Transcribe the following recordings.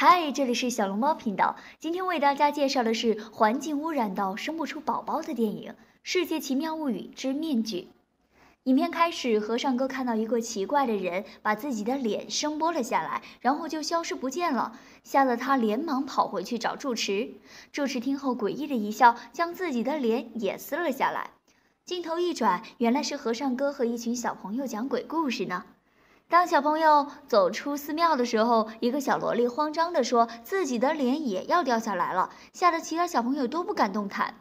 嗨，这里是小龙猫频道。今天为大家介绍的是环境污染到生不出宝宝的电影《世界奇妙物语之面具》。影片开始，和尚哥看到一个奇怪的人把自己的脸声波了下来，然后就消失不见了，吓得他连忙跑回去找住持。住持听后诡异的一笑，将自己的脸也撕了下来。镜头一转，原来是和尚哥和一群小朋友讲鬼故事呢。当小朋友走出寺庙的时候，一个小萝莉慌张地说自己的脸也要掉下来了，吓得其他小朋友都不敢动弹。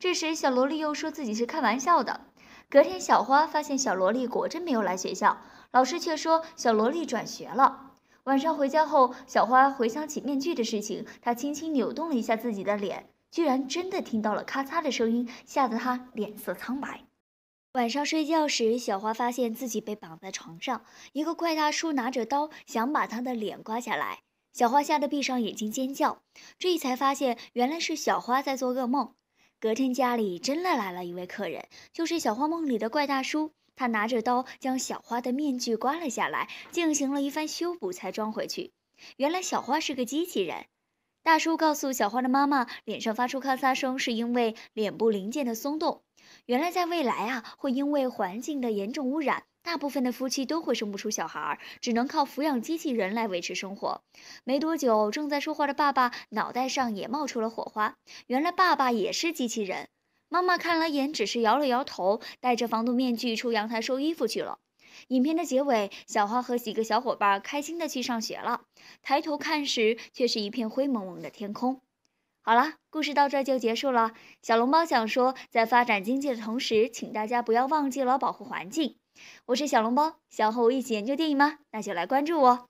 这时，小萝莉又说自己是开玩笑的。隔天，小花发现小萝莉果真没有来学校，老师却说小萝莉转学了。晚上回家后，小花回想起面具的事情，她轻轻扭动了一下自己的脸，居然真的听到了咔嚓的声音，吓得她脸色苍白。晚上睡觉时，小花发现自己被绑在床上，一个怪大叔拿着刀想把她的脸刮下来。小花吓得闭上眼睛尖叫，这才发现原来是小花在做噩梦。隔天家里真的来了一位客人，就是小花梦里的怪大叔。他拿着刀将小花的面具刮了下来，进行了一番修补才装回去。原来小花是个机器人。大叔告诉小花的妈妈，脸上发出咔嚓声是因为脸部零件的松动。原来，在未来啊，会因为环境的严重污染，大部分的夫妻都会生不出小孩，只能靠抚养机器人来维持生活。没多久，正在说话的爸爸脑袋上也冒出了火花，原来爸爸也是机器人。妈妈看了眼，只是摇了摇头，戴着防毒面具出阳台收衣服去了。影片的结尾，小花和几个小伙伴开心地去上学了。抬头看时，却是一片灰蒙蒙的天空。好了，故事到这就结束了。小笼包想说，在发展经济的同时，请大家不要忘记了保护环境。我是小笼包，想和我一起研究电影吗？那就来关注我。